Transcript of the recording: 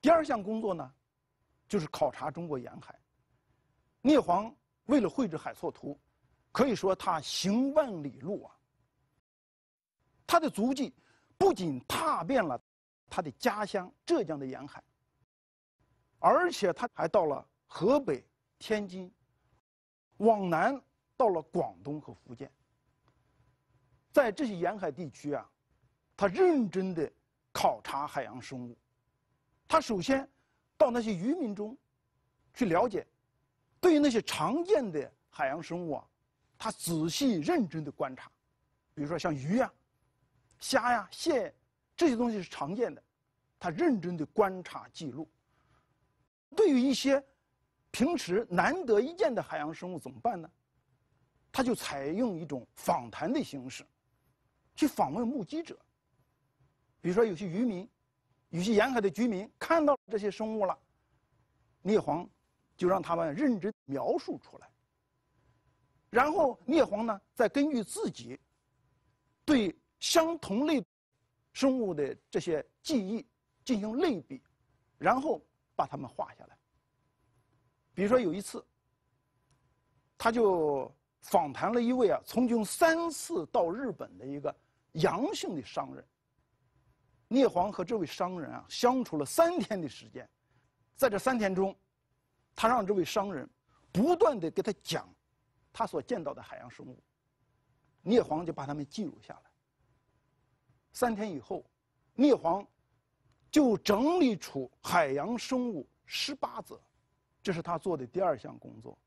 第二项工作呢，就是考察中国沿海。聂璜为了绘制海错图，可以说他行万里路啊。他的足迹不仅踏遍了他的家乡浙江的沿海，而且他还到了河北、天津，往南到了广东和福建。在这些沿海地区啊，他认真的考察海洋生物。他首先到那些渔民中去了解，对于那些常见的海洋生物啊，他仔细认真的观察，比如说像鱼呀、虾呀、蟹这些东西是常见的，他认真的观察记录。对于一些平时难得一见的海洋生物怎么办呢？他就采用一种访谈的形式，去访问目击者，比如说有些渔民。与其沿海的居民看到这些生物了，聂璜就让他们认真描述出来。然后聂璜呢，再根据自己对相同类生物的这些记忆进行类比，然后把它们画下来。比如说有一次，他就访谈了一位啊，曾经三次到日本的一个阳姓的商人。聂璜和这位商人啊相处了三天的时间，在这三天中，他让这位商人不断的给他讲他所见到的海洋生物，聂璜就把他们记录下来。三天以后，聂璜就整理出海洋生物十八则，这是他做的第二项工作。